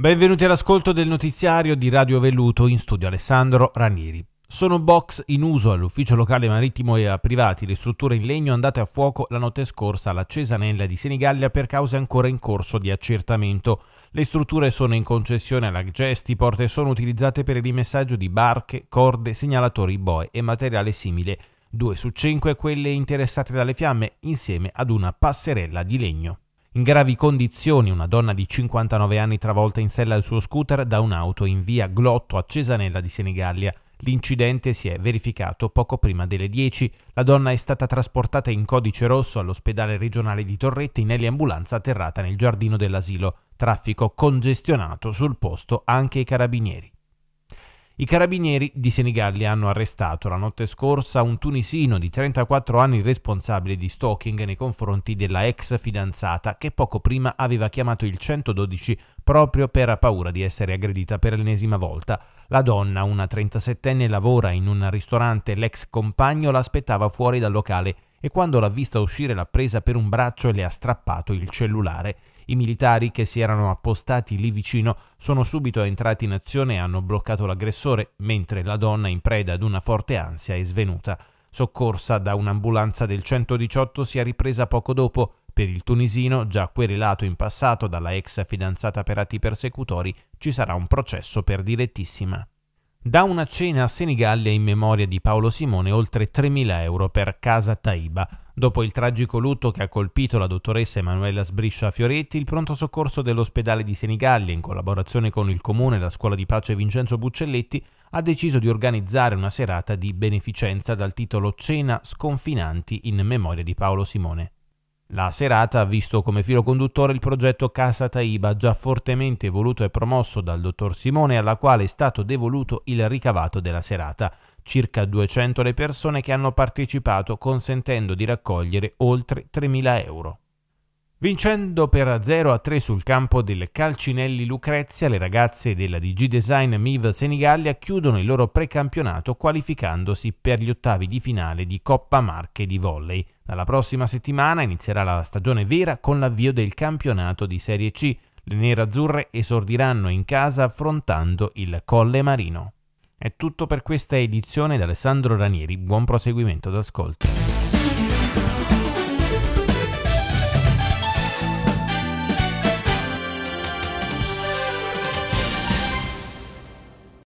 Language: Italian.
Benvenuti all'ascolto del notiziario di Radio Velluto in studio Alessandro Ranieri. Sono box in uso all'ufficio locale marittimo e a privati le strutture in legno andate a fuoco la notte scorsa alla Cesanella di Senigallia per cause ancora in corso di accertamento. Le strutture sono in concessione alla Gestiport e sono utilizzate per il rimessaggio di barche, corde, segnalatori boe e materiale simile. Due su cinque quelle interessate dalle fiamme insieme ad una passerella di legno. In gravi condizioni, una donna di 59 anni travolta in sella al suo scooter da un'auto in via Glotto a Cesanella di Senigallia. L'incidente si è verificato poco prima delle 10. La donna è stata trasportata in codice rosso all'ospedale regionale di Torretti nell'ambulanza atterrata nel giardino dell'asilo. Traffico congestionato sul posto anche i carabinieri. I carabinieri di Senigalli hanno arrestato la notte scorsa un tunisino di 34 anni responsabile di stalking nei confronti della ex fidanzata che poco prima aveva chiamato il 112 proprio per paura di essere aggredita per l'ennesima volta. La donna, una 37enne, lavora in un ristorante, l'ex compagno l'aspettava fuori dal locale e quando l'ha vista uscire l'ha presa per un braccio e le ha strappato il cellulare. I militari che si erano appostati lì vicino sono subito entrati in azione e hanno bloccato l'aggressore, mentre la donna in preda ad una forte ansia è svenuta. Soccorsa da un'ambulanza del 118 si è ripresa poco dopo. Per il tunisino, già querelato in passato dalla ex fidanzata per atti persecutori, ci sarà un processo per direttissima. Da una cena a Senigallia in memoria di Paolo Simone oltre 3.000 euro per casa Taiba. Dopo il tragico lutto che ha colpito la dottoressa Emanuela Sbriscia Fioretti, il pronto soccorso dell'ospedale di Senigallia, in collaborazione con il comune e la scuola di pace Vincenzo Buccelletti, ha deciso di organizzare una serata di beneficenza dal titolo Cena sconfinanti in memoria di Paolo Simone. La serata ha visto come filo conduttore il progetto Casa Taiba, già fortemente voluto e promosso dal dottor Simone, alla quale è stato devoluto il ricavato della serata circa 200 le persone che hanno partecipato consentendo di raccogliere oltre 3.000 euro. Vincendo per 0 a 3 sul campo del Calcinelli Lucrezia, le ragazze della DG Design MIV Senigallia chiudono il loro precampionato qualificandosi per gli ottavi di finale di Coppa Marche di Volley. Dalla prossima settimana inizierà la stagione vera con l'avvio del campionato di Serie C. Le nerazzurre esordiranno in casa affrontando il Colle Marino. È tutto per questa edizione da Alessandro Ranieri, buon proseguimento d'ascolto.